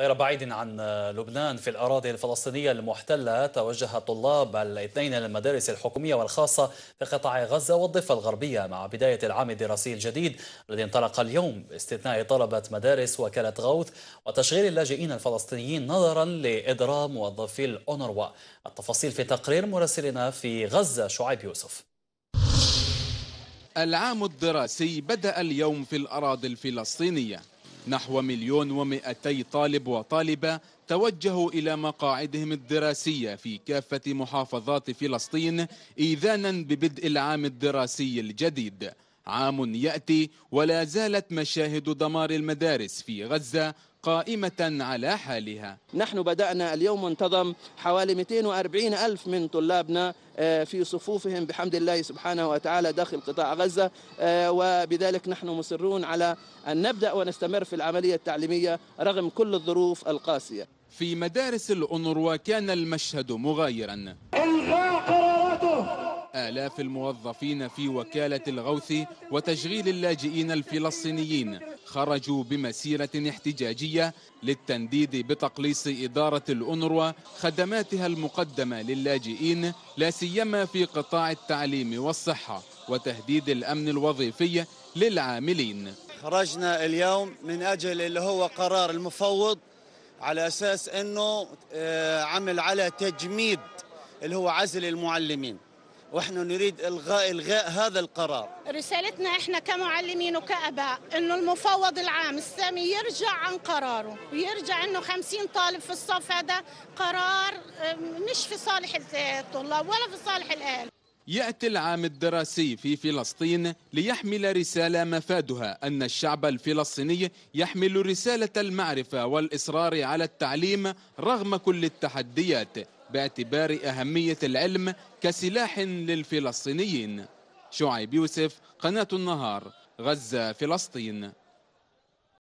غير بعيد عن لبنان في الأراضي الفلسطينية المحتلة توجه طلاب الاثنين للمدارس الحكومية والخاصة في قطاع غزة والضفة الغربية مع بداية العام الدراسي الجديد الذي انطلق اليوم باستثناء طلبة مدارس وكالة غوث وتشغيل اللاجئين الفلسطينيين نظرا لإضرام موظفي الأونروا التفاصيل في تقرير مراسلنا في غزة شعيب يوسف العام الدراسي بدأ اليوم في الأراضي الفلسطينية نحو مليون ومئتي طالب وطالبة توجهوا إلى مقاعدهم الدراسية في كافة محافظات فلسطين إيذانا ببدء العام الدراسي الجديد عام يأتي ولا زالت مشاهد دمار المدارس في غزة قائمة على حالها نحن بدأنا اليوم انتظم حوالي 240 ألف من طلابنا آه، في صفوفهم بحمد الله سبحانه وتعالى داخل قطاع غزة آه، وبذلك نحن مصرون على أن نبدأ ونستمر في العملية التعليمية رغم كل الظروف القاسية في مدارس الأونروا كان المشهد مغايرا آلاف الموظفين في وكالة الغوث وتشغيل اللاجئين الفلسطينيين خرجوا بمسيرة احتجاجية للتنديد بتقليص إدارة الأونروا خدماتها المقدمة للاجئين لا سيما في قطاع التعليم والصحة وتهديد الأمن الوظيفي للعاملين خرجنا اليوم من أجل اللي هو قرار المفوض على أساس أنه آه، عمل على تجميد اللي هو عزل المعلمين ونحن نريد الغاء الغاء هذا القرار رسالتنا احنا كمعلمين وكاباء انه المفوض العام السامي يرجع عن قراره ويرجع انه 50 طالب في الصف هذا قرار مش في صالح الطلاب ولا في صالح الاهل ياتي العام الدراسي في فلسطين ليحمل رساله مفادها ان الشعب الفلسطيني يحمل رساله المعرفه والاصرار على التعليم رغم كل التحديات باعتبار أهمية العلم كسلاح للفلسطينيين شعيب يوسف قناة النهار غزة فلسطين